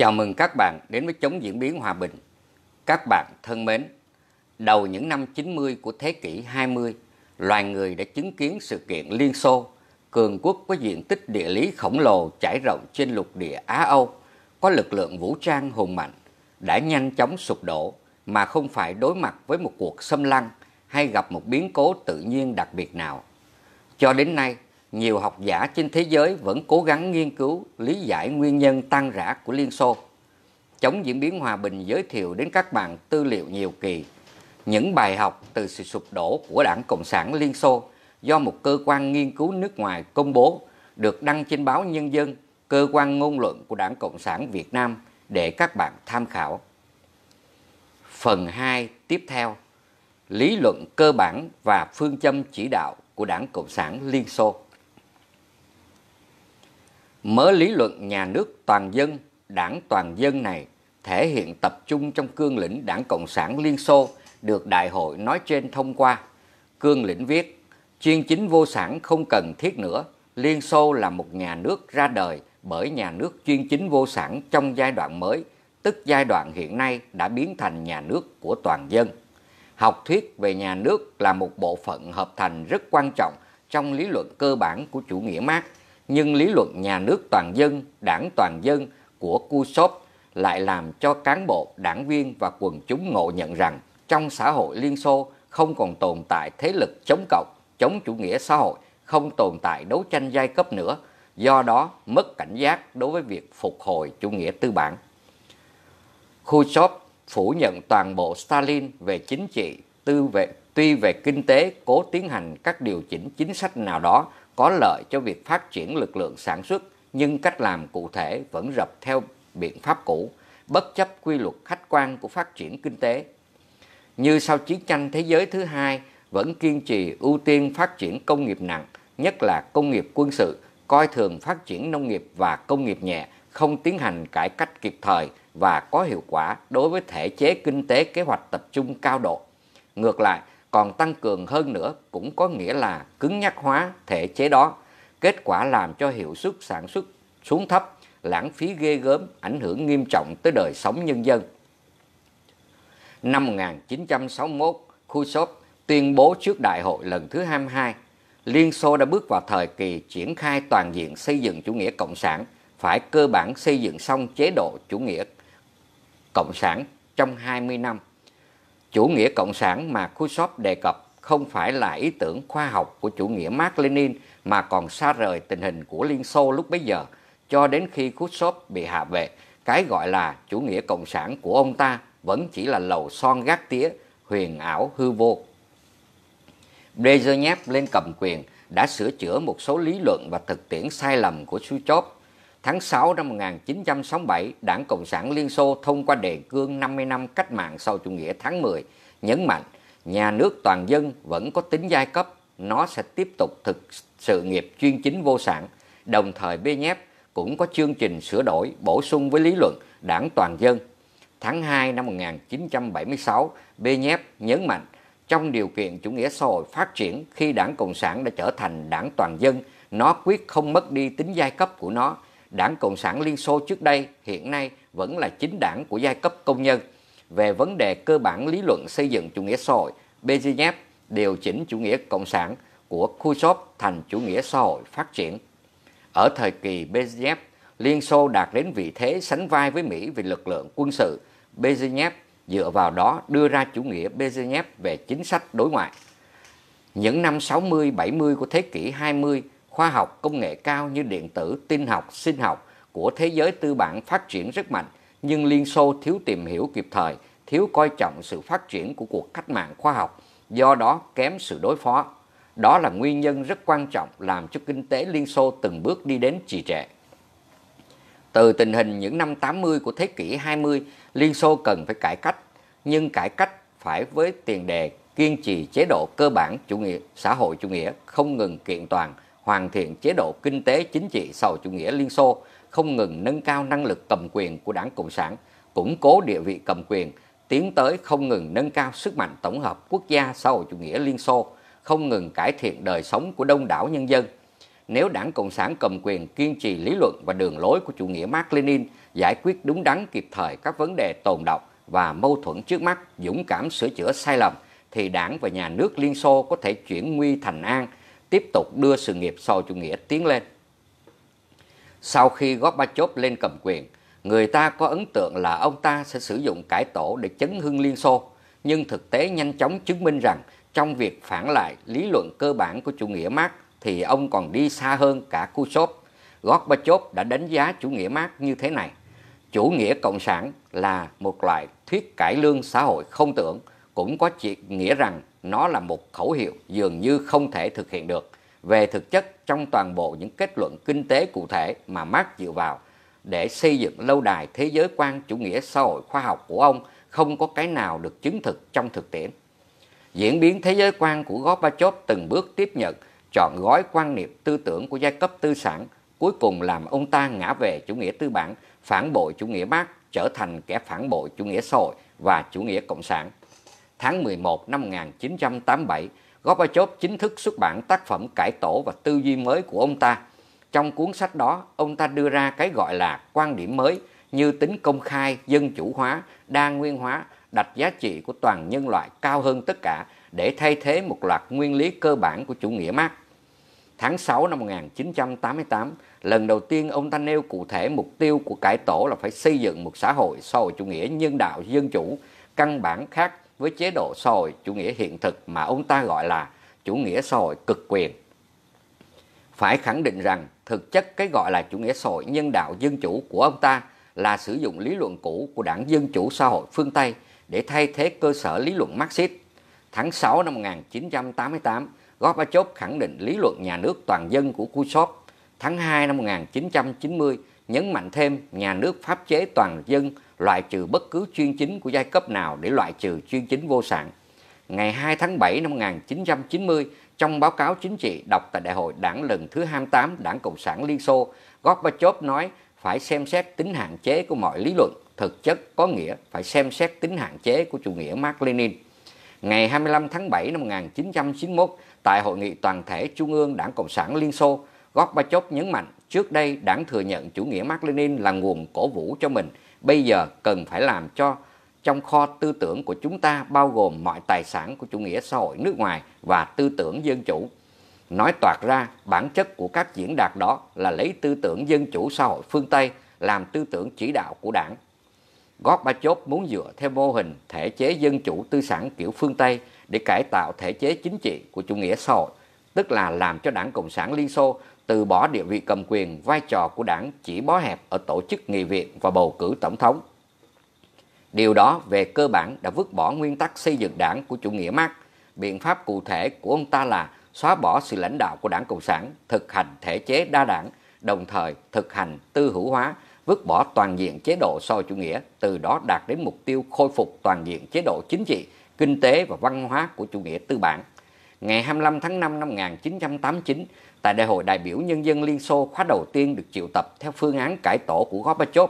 Chào mừng các bạn đến với Chống Diễn biến Hòa bình. Các bạn thân mến, đầu những năm 90 của thế kỷ 20, loài người đã chứng kiến sự kiện Liên Xô, cường quốc có diện tích địa lý khổng lồ trải rộng trên lục địa Á-Âu, có lực lượng vũ trang hùng mạnh, đã nhanh chóng sụp đổ mà không phải đối mặt với một cuộc xâm lăng hay gặp một biến cố tự nhiên đặc biệt nào. Cho đến nay, nhiều học giả trên thế giới vẫn cố gắng nghiên cứu lý giải nguyên nhân tan rã của Liên Xô. Chống diễn biến hòa bình giới thiệu đến các bạn tư liệu nhiều kỳ, những bài học từ sự sụp đổ của Đảng Cộng sản Liên Xô do một cơ quan nghiên cứu nước ngoài công bố được đăng trên báo Nhân dân, cơ quan ngôn luận của Đảng Cộng sản Việt Nam để các bạn tham khảo. Phần 2 tiếp theo Lý luận cơ bản và phương châm chỉ đạo của Đảng Cộng sản Liên Xô Mớ lý luận nhà nước toàn dân, đảng toàn dân này thể hiện tập trung trong cương lĩnh đảng Cộng sản Liên Xô được đại hội nói trên thông qua. Cương lĩnh viết, chuyên chính vô sản không cần thiết nữa, Liên Xô là một nhà nước ra đời bởi nhà nước chuyên chính vô sản trong giai đoạn mới, tức giai đoạn hiện nay đã biến thành nhà nước của toàn dân. Học thuyết về nhà nước là một bộ phận hợp thành rất quan trọng trong lý luận cơ bản của chủ nghĩa Marx nhưng lý luận nhà nước toàn dân, đảng toàn dân của Kushov lại làm cho cán bộ, đảng viên và quần chúng ngộ nhận rằng trong xã hội Liên Xô không còn tồn tại thế lực chống cộng, chống chủ nghĩa xã hội, không tồn tại đấu tranh giai cấp nữa, do đó mất cảnh giác đối với việc phục hồi chủ nghĩa tư bản. Khrushchev phủ nhận toàn bộ Stalin về chính trị, tư về, tuy về kinh tế cố tiến hành các điều chỉnh chính sách nào đó có lợi cho việc phát triển lực lượng sản xuất nhưng cách làm cụ thể vẫn rập theo biện pháp cũ, bất chấp quy luật khách quan của phát triển kinh tế. Như sau chiến tranh thế giới thứ hai vẫn kiên trì ưu tiên phát triển công nghiệp nặng, nhất là công nghiệp quân sự, coi thường phát triển nông nghiệp và công nghiệp nhẹ, không tiến hành cải cách kịp thời và có hiệu quả đối với thể chế kinh tế kế hoạch tập trung cao độ. Ngược lại, còn tăng cường hơn nữa cũng có nghĩa là cứng nhắc hóa thể chế đó. Kết quả làm cho hiệu suất sản xuất xuống thấp, lãng phí ghê gớm, ảnh hưởng nghiêm trọng tới đời sống nhân dân. Năm 1961, Khrushchev tuyên bố trước đại hội lần thứ 22, Liên Xô đã bước vào thời kỳ triển khai toàn diện xây dựng chủ nghĩa cộng sản, phải cơ bản xây dựng xong chế độ chủ nghĩa cộng sản trong 20 năm. Chủ nghĩa cộng sản mà Khrushchev đề cập không phải là ý tưởng khoa học của chủ nghĩa Mark Lenin mà còn xa rời tình hình của Liên Xô lúc bấy giờ cho đến khi Khrushchev bị hạ vệ. Cái gọi là chủ nghĩa cộng sản của ông ta vẫn chỉ là lầu son gác tía, huyền ảo hư vô. Brezhnev lên cầm quyền đã sửa chữa một số lý luận và thực tiễn sai lầm của Khrushchev Tháng 6 năm 1967, Đảng Cộng sản Liên Xô thông qua đề cương 50 năm cách mạng sau chủ nghĩa tháng 10, nhấn mạnh nhà nước toàn dân vẫn có tính giai cấp, nó sẽ tiếp tục thực sự nghiệp chuyên chính vô sản. Đồng thời BNF cũng có chương trình sửa đổi bổ sung với lý luận Đảng toàn dân. Tháng 2 năm 1976, BNF nhấn mạnh trong điều kiện chủ nghĩa xã hội phát triển khi Đảng Cộng sản đã trở thành Đảng toàn dân, nó quyết không mất đi tính giai cấp của nó Đảng Cộng sản Liên Xô trước đây hiện nay vẫn là chính đảng của giai cấp công nhân. Về vấn đề cơ bản lý luận xây dựng chủ nghĩa xã hội, Brezhnev điều chỉnh chủ nghĩa cộng sản của Khrushchev thành chủ nghĩa xã hội phát triển. Ở thời kỳ Brezhnev, Liên Xô đạt đến vị thế sánh vai với Mỹ về lực lượng quân sự. Brezhnev dựa vào đó đưa ra chủ nghĩa Brezhnev về chính sách đối ngoại. Những năm 60-70 của thế kỷ 20, khoa học công nghệ cao như điện tử, tin học, sinh học của thế giới tư bản phát triển rất mạnh, nhưng Liên Xô thiếu tìm hiểu kịp thời, thiếu coi trọng sự phát triển của cuộc cách mạng khoa học, do đó kém sự đối phó. Đó là nguyên nhân rất quan trọng làm cho kinh tế Liên Xô từng bước đi đến trì trệ. Từ tình hình những năm 80 của thế kỷ 20, Liên Xô cần phải cải cách, nhưng cải cách phải với tiền đề kiên trì chế độ cơ bản chủ nghĩa xã hội chủ nghĩa không ngừng kiện toàn hoàn thiện chế độ kinh tế chính trị sau chủ nghĩa Liên Xô, không ngừng nâng cao năng lực cầm quyền của Đảng Cộng sản, củng cố địa vị cầm quyền, tiến tới không ngừng nâng cao sức mạnh tổng hợp quốc gia sau chủ nghĩa Liên Xô, không ngừng cải thiện đời sống của đông đảo nhân dân. Nếu Đảng Cộng sản cầm quyền kiên trì lý luận và đường lối của chủ nghĩa Mark Lenin, giải quyết đúng đắn kịp thời các vấn đề tồn động và mâu thuẫn trước mắt, dũng cảm sửa chữa sai lầm, thì đảng và nhà nước Liên Xô có thể chuyển nguy thành an – tiếp tục đưa sự nghiệp sau chủ nghĩa tiến lên. Sau khi Gorbachev lên cầm quyền, người ta có ấn tượng là ông ta sẽ sử dụng cải tổ để chấn hưng Liên Xô, nhưng thực tế nhanh chóng chứng minh rằng trong việc phản lại lý luận cơ bản của chủ nghĩa Marx thì ông còn đi xa hơn cả Khrushchev. Gorbachev đã đánh giá chủ nghĩa Marx như thế này: chủ nghĩa cộng sản là một loại thuyết cải lương xã hội không tưởng cũng có nghĩa rằng nó là một khẩu hiệu dường như không thể thực hiện được. Về thực chất, trong toàn bộ những kết luận kinh tế cụ thể mà Marx dựa vào để xây dựng lâu đài thế giới quan chủ nghĩa xã hội khoa học của ông không có cái nào được chứng thực trong thực tiễn. Diễn biến thế giới quan của Gorbachev từng bước tiếp nhận, chọn gói quan niệm tư tưởng của giai cấp tư sản, cuối cùng làm ông ta ngã về chủ nghĩa tư bản, phản bội chủ nghĩa Marx, trở thành kẻ phản bội chủ nghĩa xã hội và chủ nghĩa cộng sản tháng 11 năm 1987, Gorbachev chính thức xuất bản tác phẩm cải tổ và tư duy mới của ông ta. Trong cuốn sách đó, ông ta đưa ra cái gọi là quan điểm mới như tính công khai, dân chủ hóa, đa nguyên hóa, đặt giá trị của toàn nhân loại cao hơn tất cả để thay thế một loạt nguyên lý cơ bản của chủ nghĩa Marx. Tháng 6 năm 1988, lần đầu tiên ông ta nêu cụ thể mục tiêu của cải tổ là phải xây dựng một xã hội xã hội chủ nghĩa nhân đạo dân chủ, căn bản khác với chế độ xã hội chủ nghĩa hiện thực mà ông ta gọi là chủ nghĩa xã hội cực quyền. Phải khẳng định rằng thực chất cái gọi là chủ nghĩa xã hội nhân đạo dân chủ của ông ta là sử dụng lý luận cũ của đảng Dân Chủ Xã hội phương Tây để thay thế cơ sở lý luận Marxist. Tháng 6 năm 1988, Gorbachev khẳng định lý luận nhà nước toàn dân của Khrushchev. Tháng 2 năm 1990, nhấn mạnh thêm nhà nước pháp chế toàn dân loại trừ bất cứ chuyên chính của giai cấp nào để loại trừ chuyên chính vô sản. Ngày 2 tháng 7 năm 1990, trong báo cáo chính trị đọc tại Đại hội Đảng lần thứ 28 Đảng Cộng sản Liên Xô, Gorbachev nói phải xem xét tính hạn chế của mọi lý luận, thực chất có nghĩa phải xem xét tính hạn chế của chủ nghĩa Mark Lenin. Ngày 25 tháng 7 năm 1991, tại Hội nghị Toàn thể Trung ương Đảng Cộng sản Liên Xô, Gorbachev nhấn mạnh trước đây đảng thừa nhận chủ nghĩa Mark Lenin là nguồn cổ vũ cho mình bây giờ cần phải làm cho trong kho tư tưởng của chúng ta bao gồm mọi tài sản của chủ nghĩa xã hội nước ngoài và tư tưởng dân chủ. Nói toạc ra, bản chất của các diễn đạt đó là lấy tư tưởng dân chủ xã hội phương Tây làm tư tưởng chỉ đạo của đảng. Gorbachev muốn dựa theo mô hình thể chế dân chủ tư sản kiểu phương Tây để cải tạo thể chế chính trị của chủ nghĩa xã hội, tức là làm cho đảng Cộng sản Liên Xô từ bỏ địa vị cầm quyền, vai trò của đảng chỉ bó hẹp ở tổ chức nghị viện và bầu cử tổng thống. Điều đó về cơ bản đã vứt bỏ nguyên tắc xây dựng đảng của chủ nghĩa Marx. Biện pháp cụ thể của ông ta là xóa bỏ sự lãnh đạo của đảng Cộng sản, thực hành thể chế đa đảng, đồng thời thực hành tư hữu hóa, vứt bỏ toàn diện chế độ soi chủ nghĩa, từ đó đạt đến mục tiêu khôi phục toàn diện chế độ chính trị, kinh tế và văn hóa của chủ nghĩa tư bản ngày 25 tháng 5 năm 1989 tại Đại hội đại biểu Nhân dân Liên Xô khóa đầu tiên được triệu tập theo phương án cải tổ của Gorbachev,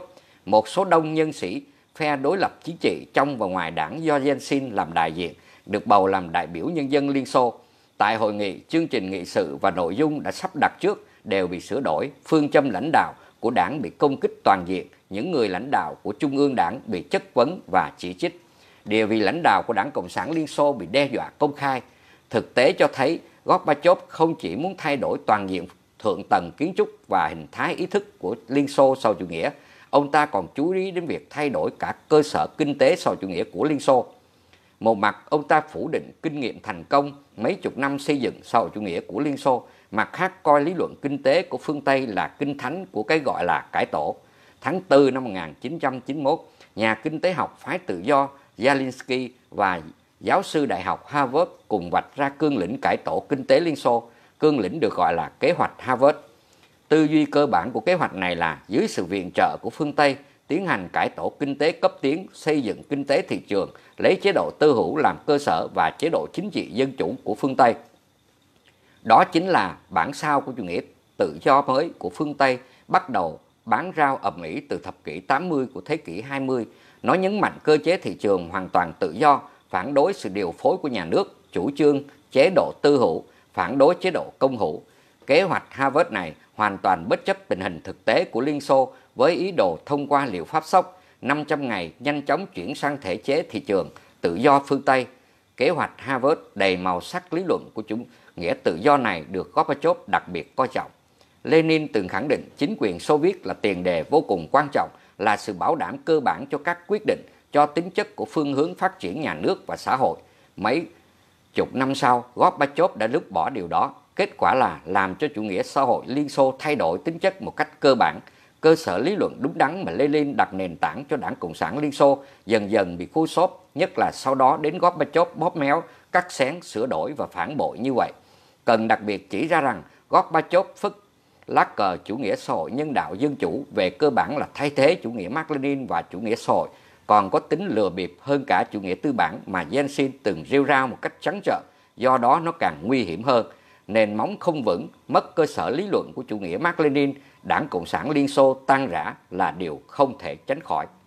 một số đông nhân sĩ phe đối lập chính trị trong và ngoài đảng do Yeltsin làm đại diện được bầu làm đại biểu Nhân dân Liên Xô. Tại hội nghị, chương trình nghị sự và nội dung đã sắp đặt trước đều bị sửa đổi, phương châm lãnh đạo của đảng bị công kích toàn diện, những người lãnh đạo của Trung ương đảng bị chất vấn và chỉ trích. Địa vị lãnh đạo của đảng Cộng sản Liên Xô bị đe dọa công khai, Thực tế cho thấy Gorbachev không chỉ muốn thay đổi toàn diện thượng tầng kiến trúc và hình thái ý thức của Liên Xô sau chủ nghĩa, ông ta còn chú ý đến việc thay đổi cả cơ sở kinh tế sau chủ nghĩa của Liên Xô. Một mặt, ông ta phủ định kinh nghiệm thành công mấy chục năm xây dựng sau chủ nghĩa của Liên Xô, mặt khác coi lý luận kinh tế của phương Tây là kinh thánh của cái gọi là cải tổ. Tháng 4 năm 1991, nhà kinh tế học phái tự do Zelinsky và giáo sư đại học Harvard cùng vạch ra cương lĩnh cải tổ kinh tế Liên Xô, cương lĩnh được gọi là kế hoạch Harvard. Tư duy cơ bản của kế hoạch này là dưới sự viện trợ của phương Tây, tiến hành cải tổ kinh tế cấp tiến, xây dựng kinh tế thị trường, lấy chế độ tư hữu làm cơ sở và chế độ chính trị dân chủ của phương Tây. Đó chính là bản sao của chủ nghĩa tự do mới của phương Tây bắt đầu bán rau ầm mỹ từ thập kỷ 80 của thế kỷ 20. Nó nhấn mạnh cơ chế thị trường hoàn toàn tự do, phản đối sự điều phối của nhà nước, chủ trương, chế độ tư hữu, phản đối chế độ công hữu. Kế hoạch Harvard này hoàn toàn bất chấp tình hình thực tế của Liên Xô với ý đồ thông qua liệu pháp sốc 500 ngày nhanh chóng chuyển sang thể chế thị trường tự do phương Tây. Kế hoạch Harvard đầy màu sắc lý luận của chúng nghĩa tự do này được Gorbachev đặc biệt coi trọng. Lenin từng khẳng định chính quyền Xô Viết là tiền đề vô cùng quan trọng, là sự bảo đảm cơ bản cho các quyết định cho tính chất của phương hướng phát triển nhà nước và xã hội. Mấy chục năm sau, Gorbachev đã lướt bỏ điều đó. Kết quả là làm cho chủ nghĩa xã hội Liên Xô thay đổi tính chất một cách cơ bản. Cơ sở lý luận đúng đắn mà Lenin đặt nền tảng cho đảng Cộng sản Liên Xô dần dần bị khu xốp, nhất là sau đó đến Gorbachev bóp méo, cắt xén, sửa đổi và phản bội như vậy. Cần đặc biệt chỉ ra rằng Gorbachev phức lá cờ chủ nghĩa xã hội nhân đạo dân chủ về cơ bản là thay thế chủ nghĩa Mác Lenin và chủ nghĩa xã hội còn có tính lừa bịp hơn cả chủ nghĩa tư bản mà Yeltsin từng rêu rao một cách trắng trợn, do đó nó càng nguy hiểm hơn. Nền móng không vững, mất cơ sở lý luận của chủ nghĩa Mác Lenin, đảng Cộng sản Liên Xô tan rã là điều không thể tránh khỏi.